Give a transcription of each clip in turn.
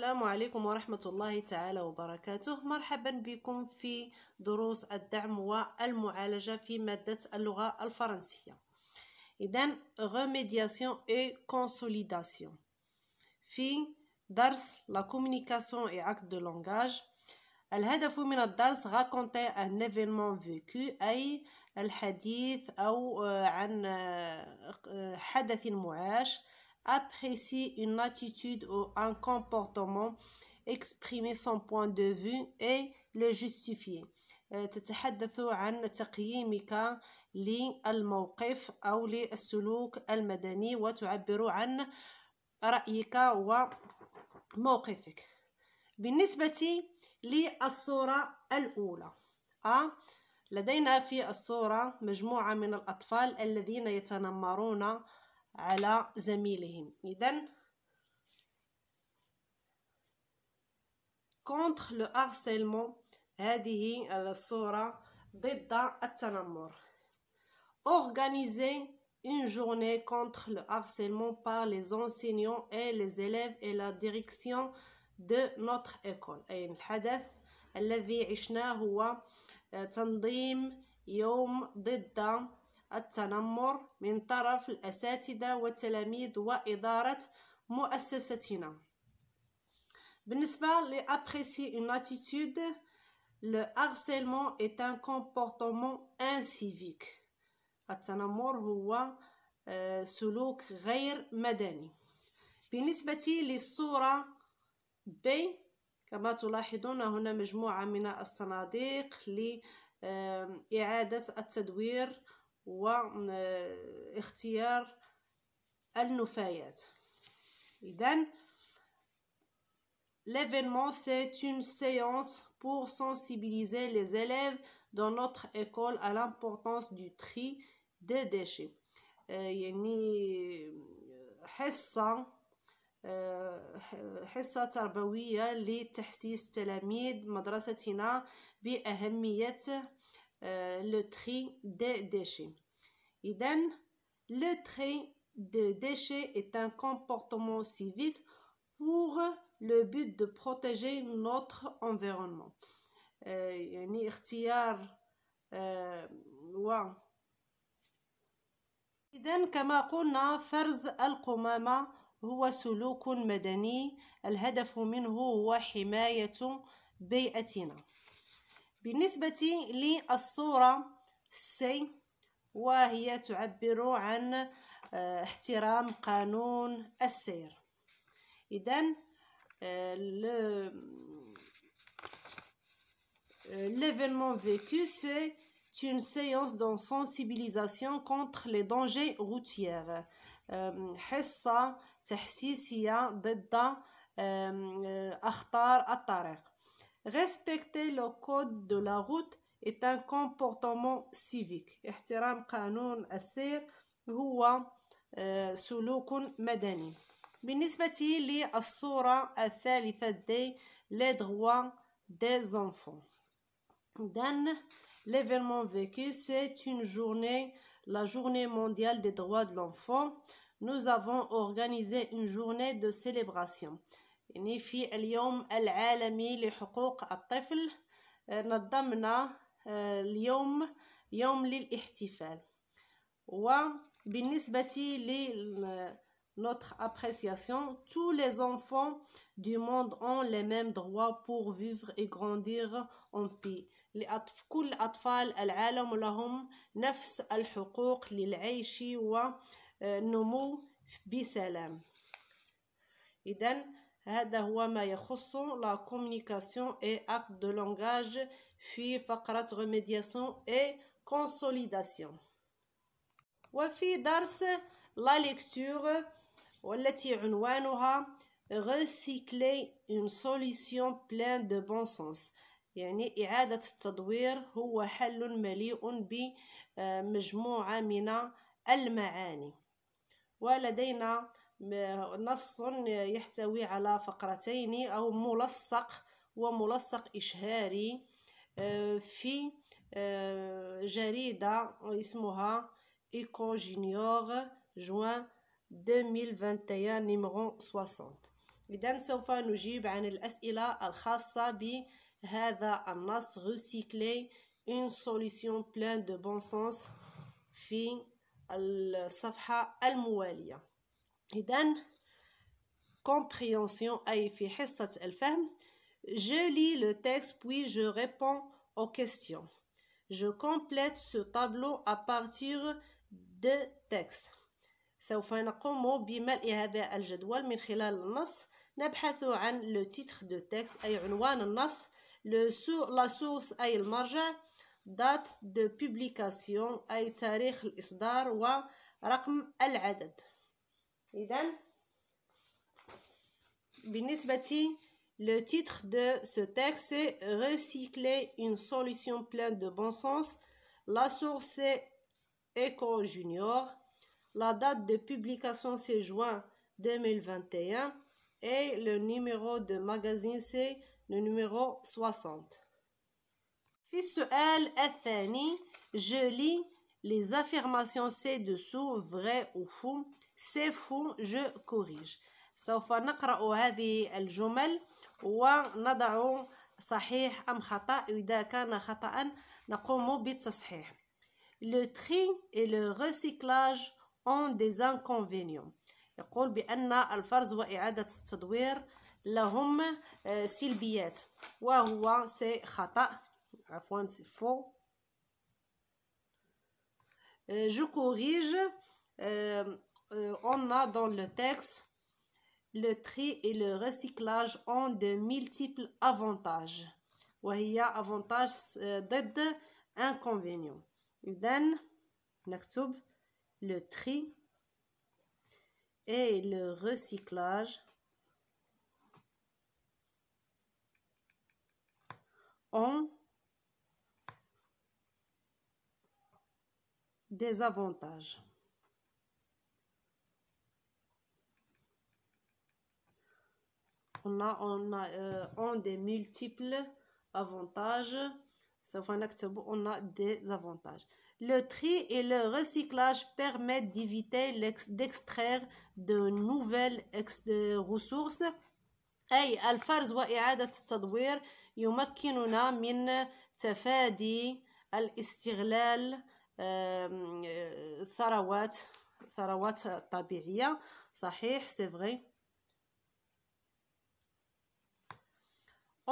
السلام عليكم ورحمة الله تعالى وبركاته مرحبا بكم في دروس الدعم والمعالجة في مادة اللغة الفرنسية إذن remédiation et consolidation في درس la communication et acte de langage الهدف من الدرس raconter un événement vécu أي الحديث أو آه، عن آه، حدث معاش apprécier une attitude ou un comportement exprimer son point de vue et le justifier euh, تتحدث عن تقييمك للموقف أو للسلوك المدني وتعبر عن رأيك وموقفك بالنسبة للصورة الأولى أ آه، لدينا في الصورة مجموعة من الأطفال الذين يتنمرون على contre le harcèlement هذه ضد التنمر organiser une journée contre le harcèlement par les enseignants et les élèves et la direction de notre école أي الحدث الذي عشناه هو تنظيم يوم ضد التنمر من طرف الأساتذة والتلاميذ وإدارة مؤسستنا بالنسبة لأبريسي une attitude اتان harcèlement انسيفيك التنمر هو آه، سلوك غير مدني بالنسبة للصورة بي كما تلاحظون هنا مجموعة من الصناديق لإعادة التدوير واختيار النفايات إذن L'événement, c'est une séance pour sensibiliser les élèves dans notre école à l'importance du tri des déchets. يعني حصة حصة تربوية لتحسيس تلاميذ مدرستنا بأهمية Euh, le tri des déchets. Idem, le tri des déchets est un comportement civique pour le but de protéger notre environnement. يعني اختيار و إذا كما قلنا فرز القمامة هو سلوك مدني الهدف منه هو حماية بيئتنا بالنسبة للصورة سي وهي تعبر عن احترام قانون السير إذن l'événement vécu c'est une séance de sensibilisation contre les dangers routiers حصة تحسيسية ضد أخطار الطريق Respecter le code de la route est un comportement civique. احترام قانون السير هو سلوك مدني. بالنسبة للصورة الثالثة دي les droits des enfants. Dan l'événement vécu c'est une journée la journée mondiale des droits de l'enfant. Nous avons organisé une journée de célébration. يعني في اليوم العالمي لحقوق الطفل آه، نظمنا آه، اليوم يوم للاحتفال وبالنسبة لل notre آه، appréciation, tous les enfants du monde ont les mêmes droits pour vivre et grandir en paix. كل أطفال العالم لهم نفس الحقوق للعيش والنمو بسلام. إذا هذا هو ما يخص لا كومونيكاسيون اي اكت دو لونغاج في فقرة ريميدياسيون اي كونسوليداسيون وفي درس لا ليكتور والتي عنوانها ريسيكلي اون سوليسيون بلان دو بون سونس يعني إعادة التدوير هو حل مليء بمجموعة من المعاني ولدينا نص يحتوي على فقرتين أو ملصق وملصق إشهاري آه، في آه، جريدة اسمها إيكو جونيور جوان 2021 نيميرو 60 إذا سوف نجيب عن الأسئلة الخاصة بهذا النص ريسيكلي اون سوليسيون بلان دو بون سونس في الصفحة الموالية إذا compréhension أي في حصة الفهم je lis le texte puis je réponds aux questions je complète ce tableau à partir de texte سوف نقوم بملء هذا الجدول من خلال النص نبحث عن لو تيتر دو تكست اي عنوان النص لو سو لا سورس أي المرجع دات دو بوبليكاسيون أي تاريخ الإصدار ورقم العدد le titre de ce texte est « Recycler une solution pleine de bon sens. La source est « Eco Junior. La date de publication c'est juin 2021 et le numéro de magazine c'est le numéro 60. Fissuel Ethani, je lis les affirmations ci-dessous vrai ou faux سيف جو كوريج سوف نقرأ هذه الجمل ونضع صحيح أم خطأ إذا كان خطأ نقوم بالتصحيح le tri et le recyclage ont des inconvénients يقول بأن الفرز وإعادة التدوير لهم آه، سلبيات وهو سي خطأ عفوا سي فو euh، جو كوريج آه، Euh, on a dans le texte le tri et le recyclage ont de multiples avantages. il y a avantages, ضد euh, inconvénient. inconvénients? نكتب le tri et le recyclage ont des avantages. on a, on a euh, un des multiples avantages. On a des avantages. Le tri et le recyclage permettent d'éviter d'extraire de nouvelles ressources. أي الفرز وإعادة التدوير يمكننا من تفادي الاستغلال ثروات ثروات طبيعية صحيح سي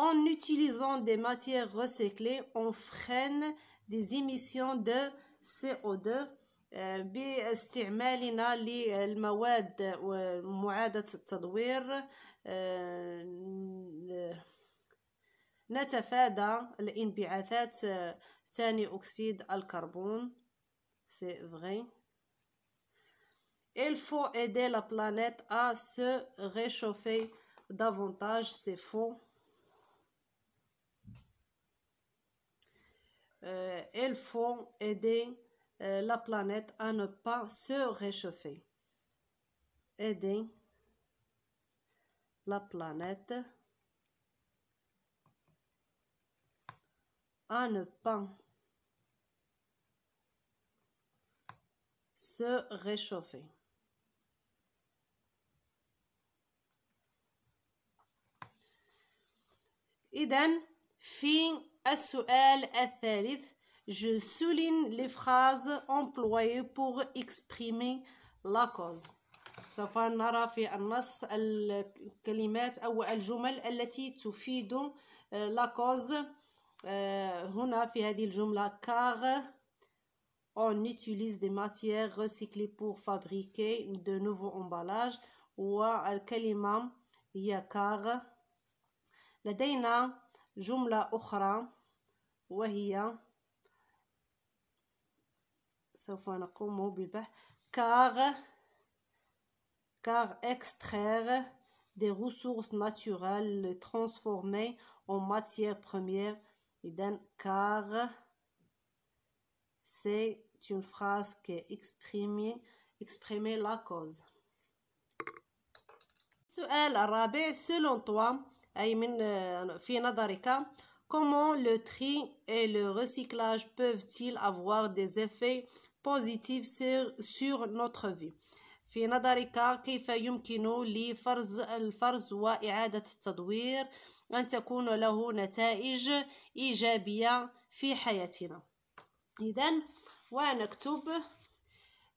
En utilisant des matières recyclées, on freine des émissions de CO2 باستعمالنا للمواد ومعادة التدوير نتفادى الانبعاثات ثاني أكسيد carbone. c'est vrai il faut aider la planète à se réchauffer davantage c'est faux Euh, elles font aider euh, la planète à ne pas se réchauffer. Aider la planète à ne pas se réchauffer. fin. السؤال الثالث Je souligne les phrases employées pour exprimer la cause. سوف نرى في النص الكلمات أو الجمل التي تفيد لا كوز هنا في هذه الجملة car on utilise des matières recyclées pour fabriquer de nouveaux emballages والكلمة هي car لدينا جملة أخرى وهي سوف نقوم بالبحث car car extraire des ressources naturelles les transformer en matière première car c'est une phrase qui exprime la cause. سؤال selon toi euh, comment le tri et le recyclage peuvent-ils avoir des effets positifs sur, notre vie في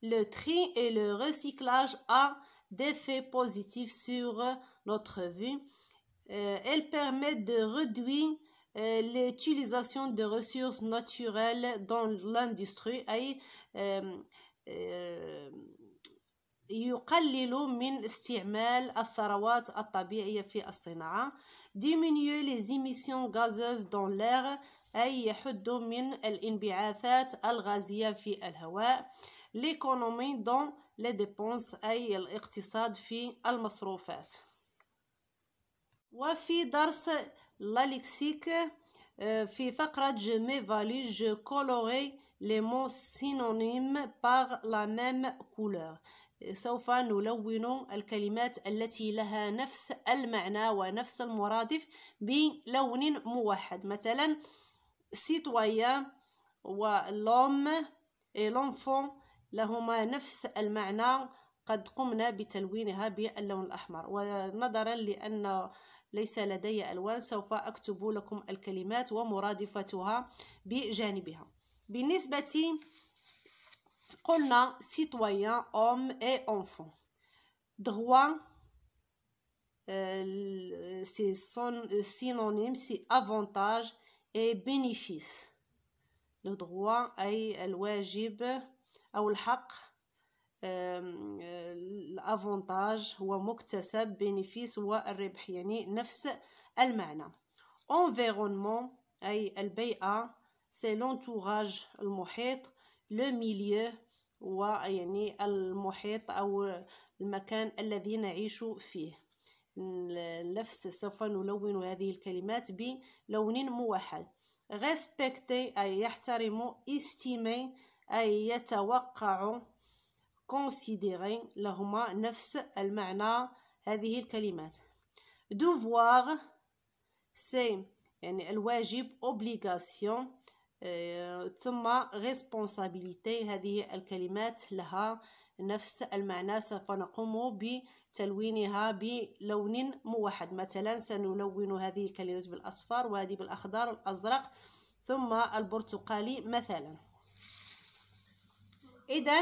le tri et le recyclage des effets positifs sur notre vie euh, elle permet de réduire euh, l'utilisation de ressources naturelles dans l'industrie et يقلل من استعمال الثروات الطبيعية في الصناعة diminuer les émissions gazeuses dans l'air أي يحد من الانبعاثات الغازية في الهواء l'économie dans les dépenses أي الاقتصاد في المصروفات وفي درس لالكسيك آه، في فقرة جمي فالي valise, لي colorerai سينونيم باغ لا ميم la سوف نلون الكلمات التي لها نفس المعنى ونفس المرادف بلون موحد مثلا و لوم اي لونفون لهما نفس المعنى قد قمنا بتلوينها باللون الأحمر ونظرا لأن ليس لدي ألوان سوف أكتب لكم الكلمات ومرادفتها بجانبها بالنسبة قلنا citoyen homme et enfant droit euh, c'est son synonyme c'est avantage et bénéfice le droit أي الواجب أو الحق آه، الافونتاج هو مكتسب بينيفيس هو الربح يعني نفس المعنى انفيرونمون أي البيئة سي لونتوراج المحيط لو ميليو يعني المحيط أو المكان الذي نعيش فيه نفس سوف نلون هذه الكلمات بلون موحد ريسبكتي أي يحترم استيمي أي يتوقع considérés لهما نفس المعنى هذه الكلمات devoir c'est يعني الواجب obligation euh, ثم responsabilité هذه الكلمات لها نفس المعنى سوف نقوم بتلوينها بلون موحد مثلا سنلون هذه الكلمات بالأصفر وهذه بالأخضر والأزرق ثم البرتقالي مثلا إذا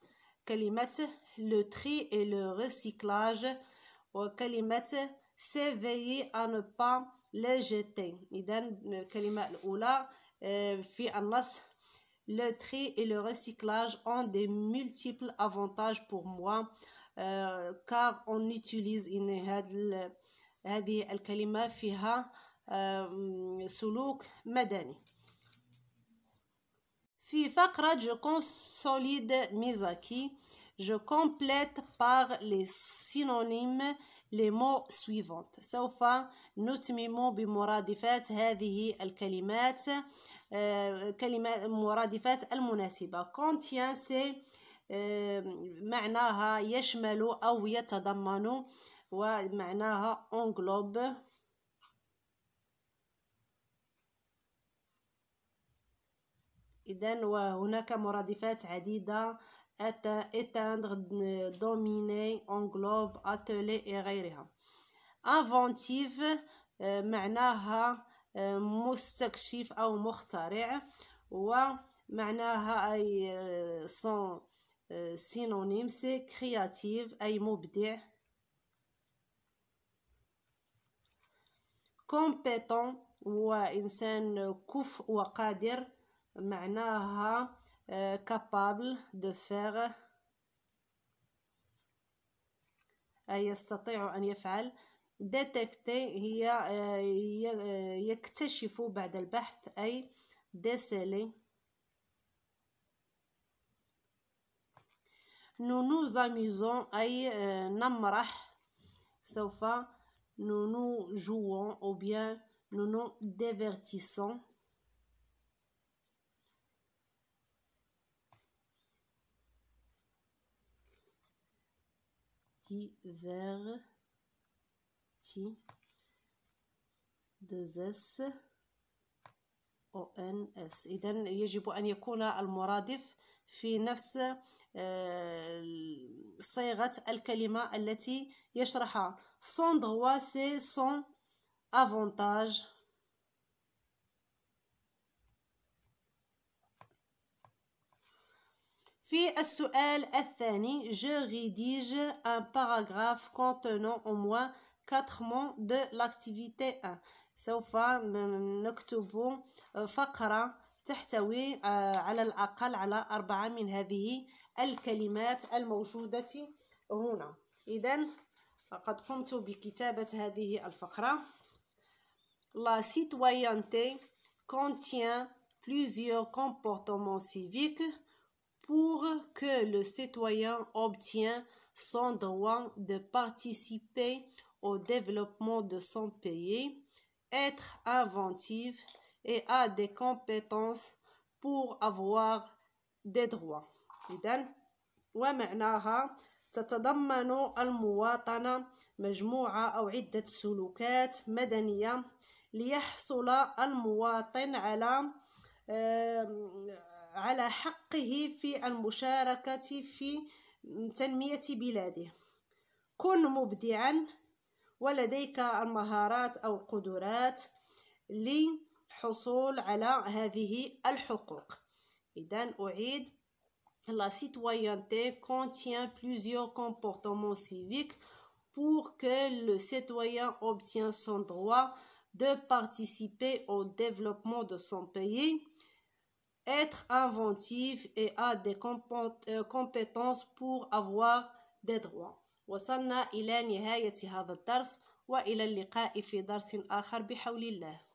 كلمة le tri et le recyclage وكلمة s'éveiller à ne pas les jeter إذا الكلمة الأولى في النص le tri et le recyclage ont des multiples avantages pour moi euh, car on utilise إن هذه الكلمة فيها سلوك مدني في فقرة جو كونسوليد ميزاكي جو كومبليت باغ لي سينونيم لي مو سويفونت سوف نتمم بمرادفات هذه الكلمات كلمات مرادفات المناسبة كونتيان سي معناها يشمل أو يتضمن ومعناها انجلوب إذا وهناك مرادفات عديدة اتاندغ دوميني englobe, اتلي اي غيرها انفونتيف معناها مستكشف أو مخترع ومعناها أي سون سينونيم سي كرياتيف أي مبدع كومبيتون هو إنسان كفء وقادر معناها كابابل دو فيغ أي يستطيع أن يفعل ديتكتي هي آه، آه، يكتشف بعد البحث أي ديسيلي نو نوز أميزون أي آه، نمرح سوف نو نو جوون أو بيان نو نو ديفيرتيسون qui diverti deux s o n s إذا يجب أن يكون المرادف في نفس صيغة الكلمة التي يشرحها son droit c'est son avantage في السؤال الثاني je rédige un paragraphe contenant au moins quatre mots de l'activité 1 سوف نكتب فقرة تحتوي على الأقل على أربعة من هذه الكلمات الموجودة هنا إذا قد قمت بكتابة هذه الفقرة La citoyenneté contient plusieurs comportements civiques pour que le citoyen obtienne son droit de participer au développement de son pays, être inventif et a des compétences pour avoir des droits. على حقه في المشاركة في تنمية بلاده كن مبدعا ولديك المهارات أو القدرات للحصول على هذه الحقوق إذا أعيد La citoyenneté contient plusieurs comportements civiques pour que le citoyen obtienne son droit de participer au développement de son pays, être inventif et a des euh, compétences pour avoir des droits وصلنا إلى نهاية هذا الدرس وإلى اللقاء في درس آخر بحول الله